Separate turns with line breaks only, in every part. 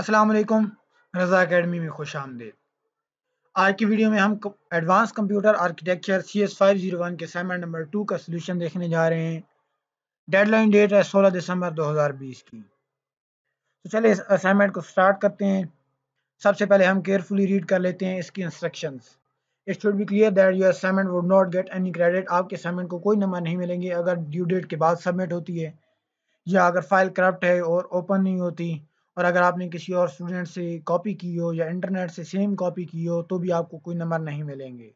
वालेकुम रज़ा अकेडमी में खुश आमदेद आज की वीडियो में हम advance computer architecture C S five zero one के असाइनमेंट नंबर टू का सोल्यूशन देखने जा रहे हैं डेडलाइन डेट है सोलह दिसंबर दो हज़ार बीस की तो चलिए इस असाइनमेंट को स्टार्ट करते हैं सबसे पहले हम केयरफुली रीड कर लेते हैं इसकी instruction it should be clear that your assignment would not get any credit आपके असाइनमेंट को कोई नंबर नहीं मिलेंगे अगर ड्यू डेट के बाद सबमिट होती है या अगर फाइल करप्ट है और ओपन नहीं होती और अगर आपने किसी और स्टूडेंट से कॉपी की हो या इंटरनेट से सेम कॉपी की हो तो भी आपको कोई नंबर नहीं मिलेंगे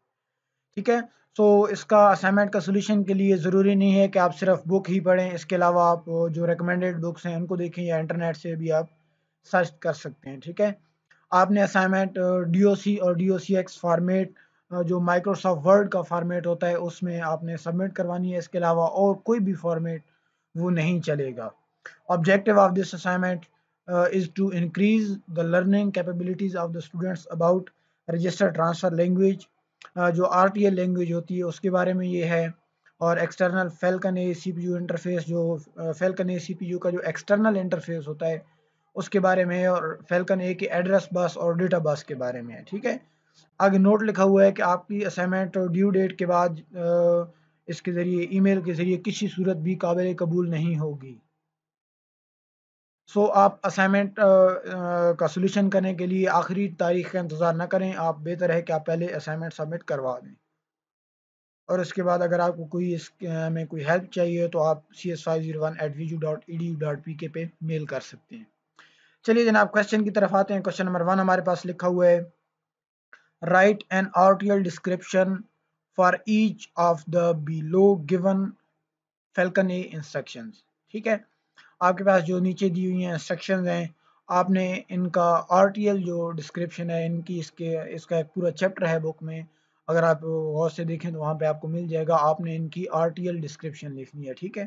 ठीक है सो so, इसका असाइनमेंट का सोल्यूशन के लिए ज़रूरी नहीं है कि आप सिर्फ बुक ही पढ़ें इसके अलावा आप जो रिकमेंडेड बुक्स हैं उनको देखें या इंटरनेट से भी आप सर्च कर सकते हैं ठीक है आपने असाइनमेंट डी और डी फॉर्मेट जो माइक्रोसॉफ्ट वर्ड का फॉर्मेट होता है उसमें आपने सबमिट करवानी है इसके अलावा और कोई भी फॉर्मेट वो नहीं चलेगा objective of this assignment uh, is to increase the learning capabilities of the students about register transfer language uh, जो आर टी एल लैंग्वेज होती है उसके बारे में ये है और external Falcon A C P U interface जो Falcon A C P you का जो एक्सटर्नल इंटरफेस होता है उसके बारे में और फेलकन ए के एड्रेस बस और डेटा बस के बारे में है ठीक है आगे नोट लिखा हुआ है कि आपकी असाइनमेंट ड्यू डेट के बाद uh, इसके ज़रिए ईमेल के ज़रिए किसी सूरत भी काबिल कबूल नहीं होगी सो so, आप असाइनमेंट uh, uh, का सोल्यूशन करने के लिए आखिरी तारीख का इंतज़ार ना करें आप बेहतर है कि आप पहले असाइनमेंट सबमिट करवा दें और इसके बाद अगर आपको कोई इस uh, में कोई हेल्प चाहिए तो आप C S five zero one at V U dot E D U dot P K पे मेल कर सकते हैं चलिए जनाब क्वेश्चन की तरफ आते हैं क्वेश्चन नंबर वन हमारे पास लिखा हुआ है write an article description for each of the below given Falcon instruction ठीक है आपके पास जो नीचे दी हुई हैं इंस्ट्रक्शन हैं आपने इनका एल जो डिस्क्रिप्शन है इनकी इसके इसका एक पूरा चैप्टर है बुक में अगर आप गौर से देखें तो वहाँ पे आपको मिल जाएगा आपने इनकी एल डिस्क्रिप्शन लिखनी है ठीक है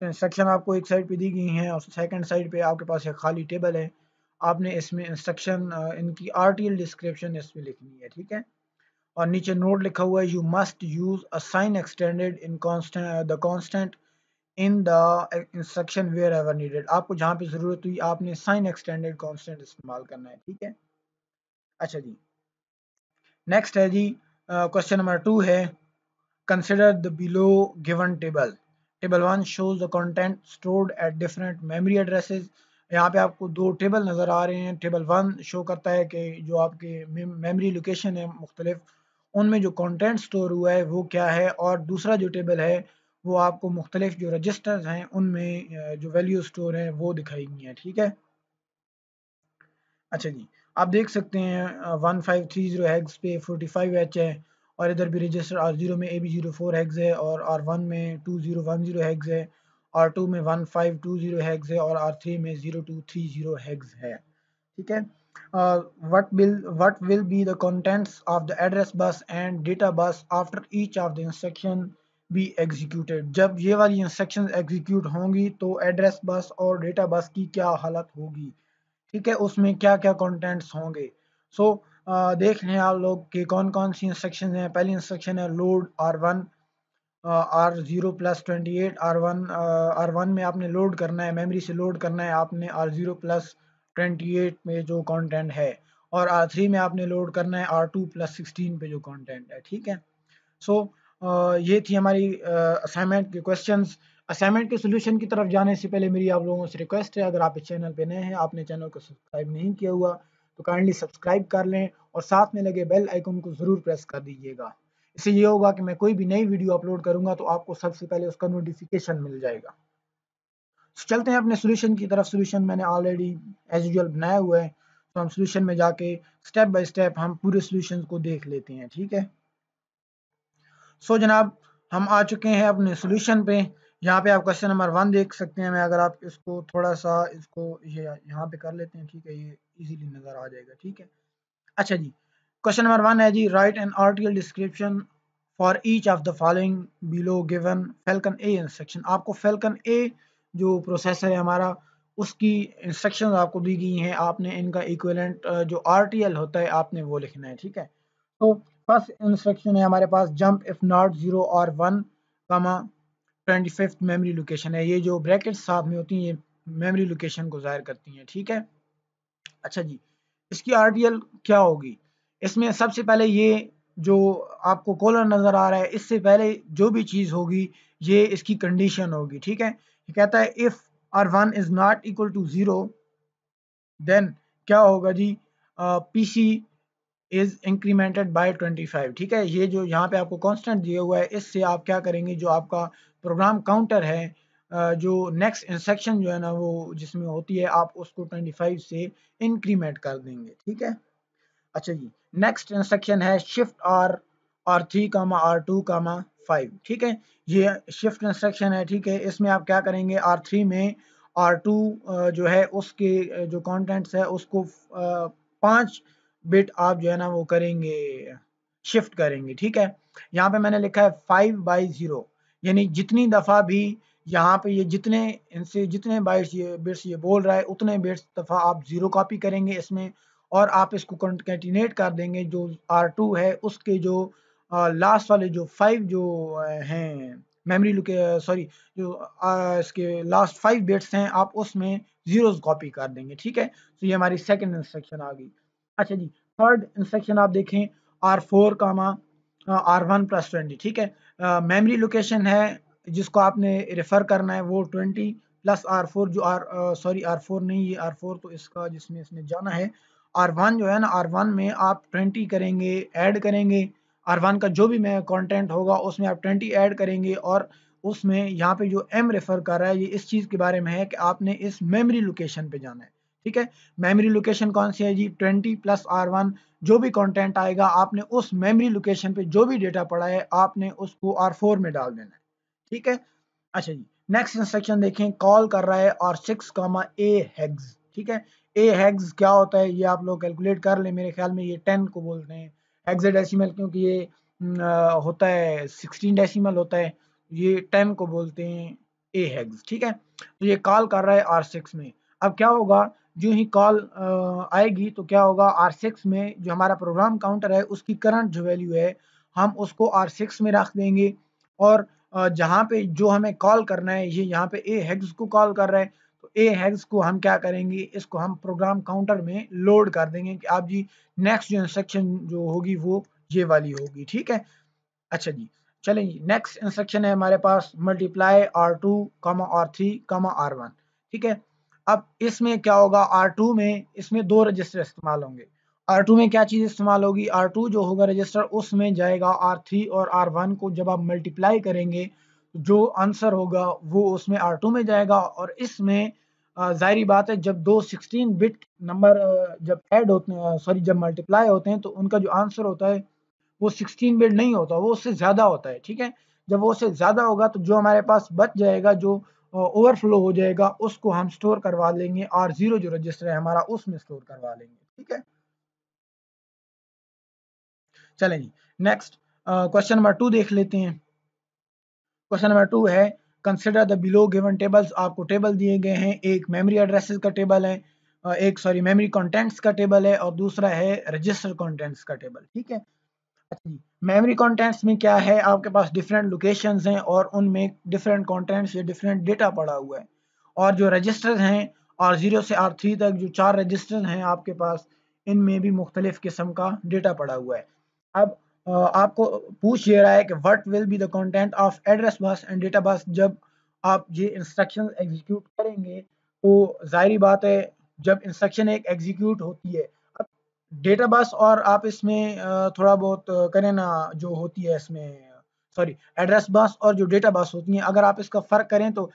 तो इंस्ट्रक्शन आपको एक साइड पे दी गई हैं और सेकंड साइड पे आपके पास एक खाली टेबल है आपने इसमें इंस्ट्रक्शन इनकी एल डिस्क्रिप्शन इसमें लिखनी है ठीक है और नीचे नोट लिखा हुआ है you must use a sign extended in constant the constant in the instruction wherever needed आपको जहां पे ज़रूरत हुई आपने साइन एक्सटेंडेड कॉन्स्टेंट इस्तेमाल करना है ठीक है अच्छा जी नेक्स्ट है जी क्वेश्चन नंबर टू है consider the below given table table one shows the content stored at different memory addresses यहाँ पे आपको दो टेबल नज़र आ रहे हैं टेबल वन शो करता है कि जो आपके मेमरी लोकेशन है मुख्तलिफ उनमें जो कंटेंट स्टोर हुआ है वो क्या है और दूसरा जो टेबल है वो आपको मुख्तलिफ जो रजिस्टर्स हैं उनमें जो वैल्यू स्टोर है वो दिखाएगी है ठीक है अच्छा जी आप देख सकते हैं one five three zero hex पे फोर्टी फाइव एच है और इधर भी रजिस्टर आर जीरो में A B zero four hex है और आर वन में two zero one zero hex है आर टू में one five two zero hex है और आर थ्री में zero two three zero hex है ठीक है what will what will be the contents of the address bus and data bus after each of the instruction be executed जब ये वाली instruction execute होंगी तो एड्रेस बस और डेटा बस की क्या हालत होगी ठीक है उसमें क्या क्या कॉन्टेंट्स होंगे सो so, देख लें आप लोग कि कौन कौन सी इंस्ट्रक्शन हैं पहली इंस्ट्रक्शन है load R one R zero plus twenty eight R one R one में आपने लोड करना है मेमोरी से लोड करना है आपने R zero plus twenty eight में जो कंटेंट है और आर थ्री में आपने लोड करना है आर टू प्लस सिक्सटीन पे जो कंटेंट है ठीक है सो so, ये थी हमारी असाइनमेंट के क्वेश्चंस असाइनमेंट के सोल्यूशन की तरफ जाने से पहले मेरी आप लोगों से रिक्वेस्ट है अगर आप इस चैनल पे नए हैं आपने चैनल को सब्सक्राइब नहीं किया हुआ तो काइंडली सब्सक्राइब कर लें और साथ में लगे बेल आइकन को ज़रूर प्रेस कर दीजिएगा इससे ये होगा कि मैं कोई भी नई वीडियो अपलोड करूंगा तो आपको सबसे पहले उसका नोटिफिकेशन मिल जाएगा तो चलते हैं अपने सोल्यूशन की तरफ सोल्यूशन मैंने ऑलरेडी एज यूजल बनाया हुआ है तो हम सोल्यूशन में जाके स्टेप बाई स्टेप हम पूरे सोल्यूशन को देख लेते हैं ठीक है सो जनाब हम आ चुके हैं अपने सोल्यूशन पे यहाँ पे आप क्वेश्चन नंबर वन देख सकते हैं मैं अगर आप इसको थोड़ा सा इसको ये यह यहाँ पे कर लेते हैं ठीक है ये इजीली नज़र आ जाएगा ठीक है अच्छा जी क्वेश्चन नंबर वन है जी write an article description for each of the following below given Falcon A instruction आपको फेल्कन ए जो प्रोसेसर है हमारा उसकी इंस्ट्रक्शन आपको दी गई हैं आपने इनका इक्वलेंट जो आर होता है आपने वो लिखना है ठीक है तो फर्स्ट इंस्ट्रक्शन है हमारे पास जंप इफ नॉट जीरो और one comma twenty fifth memory location है ये जो ब्रैकेट साथ में होती हैं ये मेमरी लोकेशन को जाहिर करती हैं ठीक है अच्छा जी इसकी आर क्या होगी इसमें सबसे पहले ये जो आपको कॉलर नज़र आ रहा है इससे पहले जो भी चीज़ होगी ये इसकी कंडीशन होगी ठीक है ये कहता है if R one is not equal to zero then क्या होगा जी P C is incremented by 25 ठीक है ये जो यहाँ पे आपको कांस्टेंट दिया हुआ है इससे आप क्या करेंगे जो आपका प्रोग्राम काउंटर है जो नेक्स्ट इंस्ट्रक्शन जो है ना वो जिसमें होती है आप उसको 25 से इंक्रीमेंट कर देंगे ठीक है अच्छा जी नेक्स्ट इंस्ट्रक्शन है shift R R three comma R two comma five ठीक है ये शिफ्ट इंस्ट्रक्शन है ठीक है इसमें आप क्या करेंगे आर थ्री में आर टू जो है उसके जो कॉन्टेंट्स है उसको पाँच बिट आप जो है ना वो करेंगे शिफ्ट करेंगे ठीक है यहाँ पे मैंने लिखा है फाइव बाई ज़ीरो यानी जितनी दफ़ा भी यहाँ पे ये जितने इनसे जितने बाइट्स ये बिट्स ये बोल रहा है उतने बिट्स दफ़ा आप ज़ीरो कॉपी करेंगे इसमें और आप इसको कंटिनेट कर देंगे जो आर टू है उसके जो लास्ट वाले जो फाइव जो हैं मेमोरी लुके सॉरी जो इसके लास्ट फाइव बिट्स हैं आप उसमें ज़ीरोज़ कॉपी कर देंगे ठीक है तो ये हमारी सेकेंड इंस्ट्रक्शन आ गई अच्छा जी थर्ड इंस्ट्रक्शन आप देखें R four comma R one plus twenty ठीक है मेमोरी uh, लोकेशन है जिसको आपने रेफर करना है वो ट्वेंटी प्लस आर फोर जो आर सॉरी आर फोर नहीं ये आर फोर तो इसका जिसमें इसने जाना है आर वन जो है ना आर वन में आप ट्वेंटी करेंगे ऐड करेंगे आर वन का जो भी मैं कंटेंट होगा उसमें आप ट्वेंटी ऐड करेंगे और उसमें यहाँ पे जो एम रेफर कर रहा है ये इस चीज़ के बारे में है कि आपने इस मेमोरी लोकेशन पे जाना है ठीक है मेमोरी लोकेशन कौन सी है जी ट्वेंटी प्लस आर वन जो भी कंटेंट आएगा आपने उस मेमोरी लोकेशन पे जो भी डेटा पड़ा है आपने उसको आर फोर में डाल देना है ठीक है अच्छा जी नेक्स्ट इंस्ट्रक्शन देखें कॉल कर रहा है और सिक्स कॉमा ए हैग्स ठीक है ए हैग्स क्या होता है ये आप लोग कैलकुलेट कर ले मेरे ख्याल में ये टेन को बोलते हैं डेसीमल क्योंकि ये होता है सिक्सटीन डेसीमल होता है ये टेन को बोलते हैं ए हैग्स ठीक है तो ये कॉल कर रहा है आर सिक्स में अब क्या होगा जो ही कॉल आएगी तो क्या होगा आर सिक्स में जो हमारा प्रोग्राम काउंटर है उसकी करंट जो वैल्यू है हम उसको आर सिक्स में रख देंगे और जहाँ पे जो हमें कॉल करना है ये यहाँ पे ए हैग्स को कॉल कर रहा है तो ए हैग्स को हम क्या करेंगे इसको हम प्रोग्राम काउंटर में लोड कर देंगे कि आप जी नेक्स्ट जो इंस्ट्रक्शन जो होगी वो ये वाली होगी ठीक है अच्छा जी चलें जी नेक्स्ट इंस्ट्रक्शन है हमारे पास multiply R two comma R three comma R one ठीक है अब इसमें क्या होगा R2 में इसमें दो रजिस्टर इस्तेमाल होंगे R2 में क्या चीज़ इस्तेमाल होगी R2 जो होगा रजिस्टर उसमें जाएगा R3 और R1 को जब आप मल्टीप्लाई करेंगे जो आंसर होगा वो उसमें R2 में जाएगा और इसमें ज़ाहरी बात है जब दो 16 बिट नंबर जब ऐड होते हैं सॉरी जब मल्टीप्लाई होते हैं तो उनका जो आंसर होता है वो 16 बिट नहीं होता वो उससे ज़्यादा होता है ठीक है जब वो उससे ज़्यादा होगा तो जो हमारे पास बच जाएगा जो ओवरफ्लो हो जाएगा उसको हम स्टोर करवा लेंगे आर जीरो जो रजिस्टर है हमारा उसमें स्टोर करवा लेंगे ठीक है चले जी नेक्स्ट क्वेश्चन नंबर टू देख लेते हैं क्वेश्चन नंबर टू है consider the below given tables आपको टेबल दिए गए हैं एक मेमोरी एड्रेसेस का टेबल है एक सॉरी मेमोरी कंटेंट्स का टेबल है और दूसरा है रजिस्टर कंटेंट्स का टेबल ठीक है मेमोरी कंटेंट्स में क्या है आपके पास डिफरेंट लोकेशंस हैं और उनमें डिफरेंट कंटेंट्स या डिफरेंट डेटा पड़ा हुआ है और जो रजिस्टर्स हैं और ज़ीरो से आर थ्री तक जो चार रजिस्टर्स हैं आपके पास इनमें भी मुख्तलिफ किस्म का डेटा पड़ा हुआ है अब आपको पूछ ये रहा है कि what will be the content of address bus and data bus जब आप ये इंस्ट्रक्शन एग्जीक्यूट करेंगे तो जाहिर बात है जब इंस्ट्रक्शन एक एग्जीक्यूट होती है डेटा बस और आप इसमें थोड़ा बहुत करें ना जो होती है इसमें सॉरी एड्रेस बस और जो डेटा बस होती है अगर आप इसका फ़र्क करें तो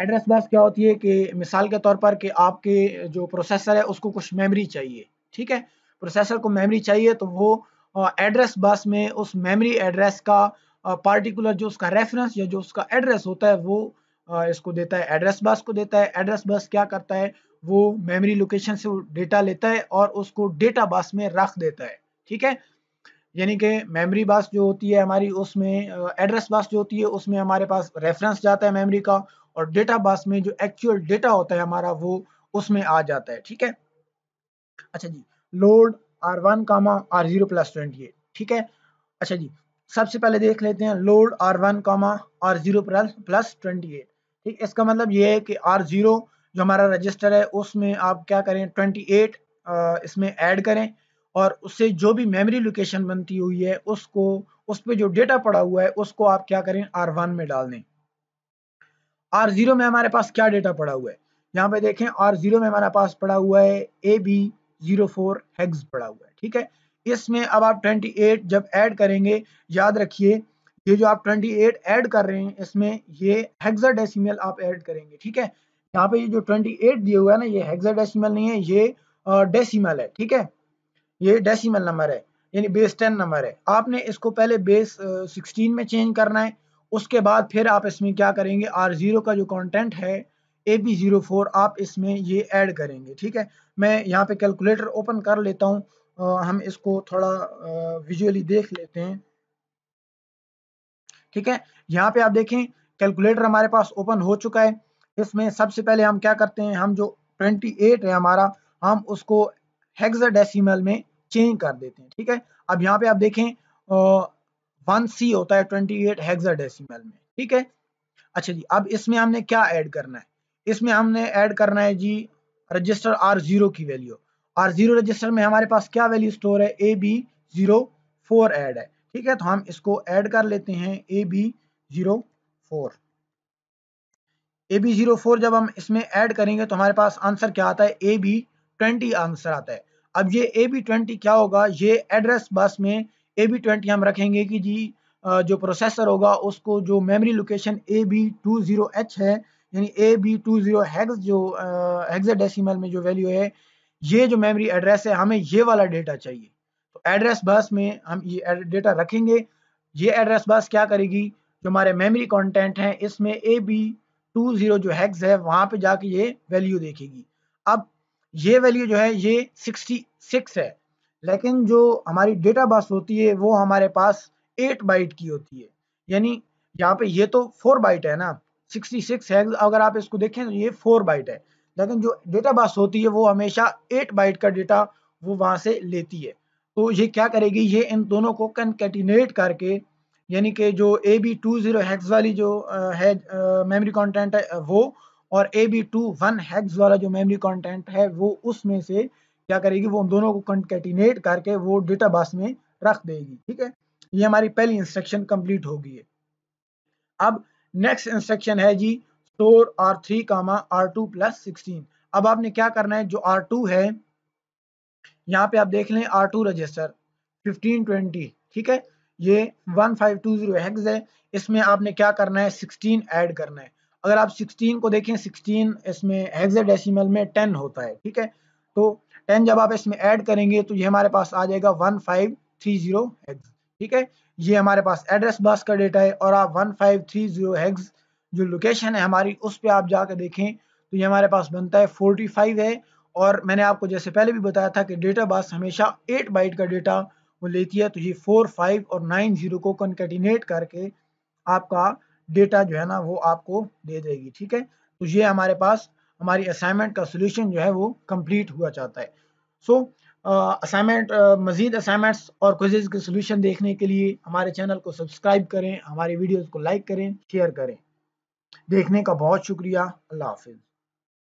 एड्रेस बस क्या होती है कि मिसाल के तौर पर कि आपके जो प्रोसेसर है उसको कुछ मेमोरी चाहिए ठीक है प्रोसेसर को मेमोरी चाहिए तो वो एड्रेस बस में उस मेमोरी एड्रेस का पार्टिकुलर जो उसका रेफरेंस या जो उसका एड्रेस होता है वो इसको देता है एड्रेस बस को देता है एड्रेस बस क्या करता है वो मेमोरी लोकेशन से डेटा लेता है और उसको डेटा बस में रख देता है ठीक है यानी कि मेमोरी बस जो होती है हमारी उसमें एड्रेस बस जो होती है उसमें हमारे पास रेफरेंस जाता है मेमोरी का और डेटा बस में जो एक्चुअल डेटा होता है हमारा वो उसमें आ जाता है ठीक है अच्छा जी load R one comma R zero plus twenty eight ठीक है अच्छा जी सबसे पहले देख लेते हैं load R one comma R zero plus plus twenty eight ठीक इसका मतलब ये है कि आर जीरो जो हमारा रजिस्टर है उसमें आप क्या करें ट्वेंटी एट इसमें ऐड करें और उससे जो भी मेमोरी लोकेशन बनती हुई है उसको उस पर जो डेटा पड़ा हुआ है उसको आप क्या करें आर वन में डाल दें आर जीरो में हमारे पास क्या डेटा पड़ा हुआ है यहाँ पे देखें आर जीरो में हमारे पास पड़ा हुआ है A B zero four hex पड़ा हुआ है ठीक है इसमें अब आप ट्वेंटी एट जब ऐड करेंगे याद रखिए ये जो आप 28 ऐड कर रहे हैं इसमें ये हेक्साडेसिमल आप ऐड करेंगे ठीक है यहाँ पे ये जो 28 दिया हुआ है ना ये हेक्साडेसिमल नहीं है ये डेसिमल है ठीक है ये डेसिमल नंबर है यानी बेस 10 नंबर है आपने इसको पहले बेस 16 में चेंज करना है उसके बाद फिर आप इसमें क्या करेंगे आर जीरो का जो कॉन्टेंट है ए बी जीरो फोर आप इसमें ये ऐड करेंगे ठीक है मैं यहाँ पे कैलकुलेटर ओपन कर लेता हूँ हम इसको थोड़ा विजुअली देख लेते हैं ठीक है यहाँ पे आप देखें कैलकुलेटर हमारे पास ओपन हो चुका है इसमें सबसे पहले हम क्या करते हैं हम जो 28 है हमारा हम उसको हेक्साडेसिमल में चेंज कर देते हैं ठीक है अब यहाँ पे आप देखें वन सी होता है 28 हेक्साडेसिमल में ठीक है अच्छा जी अब इसमें हमने क्या ऐड करना है इसमें हमने ऐड करना है जी रजिस्टर आर जीरो की वैल्यू आर जीरो रजिस्टर में हमारे पास क्या वैल्यू स्टोर है ए बी जीरो फोर एड है ठीक है तो हम इसको ऐड कर लेते हैं A B zero four A B zero four जब हम इसमें ऐड करेंगे तो हमारे पास आंसर क्या आता है ए बी ट्वेंटी आंसर आता है अब ये ए बी ट्वेंटी क्या होगा ये एड्रेस बस में ए बी ट्वेंटी हम रखेंगे कि जी जो प्रोसेसर होगा उसको जो memory location A B two zero H है यानी A B two zero hex जो हेक्साडेसिमल में जो वैल्यू है ये जो मेमोरी एड्रेस है हमें ये वाला डेटा चाहिए एड्रेस बस में हम ये डेटा रखेंगे ये एड्रेस बस क्या करेगी जो हमारे मेमोरी कंटेंट है इसमें ए बी टू जीरो जो हैक्स है वहां पे जाके ये वैल्यू देखेगी अब ये वैल्यू जो है ये सिक्सटी सिक्स है लेकिन जो हमारी डेटा बस होती है वो हमारे पास एट बाइट की होती है यानी यहाँ पे ये तो फोर बाइट है ना सिक्सटी सिक्स है अगर आप इसको देखें तो ये फोर बाइट है लेकिन जो डेटा बस होती है वो हमेशा एट बाइट का डेटा वो वहां से लेती है तो ये क्या करेगी ये इन दोनों को कनकेटिनेट करके यानी कि जो A B two zero hex वाली जो है मेमोरी कंटेंट है वो और A B two one hex वाला जो मेमोरी कंटेंट है वो उसमें से क्या करेगी वो उन दोनों को कंकेटिनेट करके वो डेटा बस में रख देगी ठीक है ये हमारी पहली इंस्ट्रक्शन कंप्लीट हो गई है अब नेक्स्ट इंस्ट्रक्शन है जी store R three comma R two plus sixteen अब आपने क्या करना है जो आर टू है यहाँ पे आप देख लें R two register fifteen twenty ठीक है ये one five two zero hex है इसमें आपने क्या करना है सिक्सटीन ऐड करना है अगर आप सिक्सटीन को देखें सिक्सटीन इसमें हेक्साडेसिमल में टेन होता है ठीक है तो टेन जब आप इसमें ऐड करेंगे तो ये हमारे पास आ जाएगा one five three zero hex ठीक है ये हमारे पास एड्रेस बस का डेटा है और आप one five three zero hex जो लोकेशन है हमारी उस पर आप जाकर देखें तो ये हमारे पास बनता है फोर्टी फाइव है और मैंने आपको जैसे पहले भी बताया था कि डेटा बास हमेशा एट बाइट का डेटा वो लेती है तो ये फोर फाइव और नाइन जीरो को कंकेटिनेट करके आपका डेटा जो है ना वो आपको दे देगी ठीक है तो ये हमारे पास हमारी असाइनमेंट का सोल्यूशन जो है वो कम्प्लीट हुआ चाहता है सो असाइनमेंट मजीद असाइनमेंट्स और क्विजेज के सोल्यूशन देखने के लिए हमारे चैनल को सब्सक्राइब करें हमारे वीडियोज़ को लाइक करें शेयर करें देखने का बहुत शुक्रिया अल्लाह हाफिज़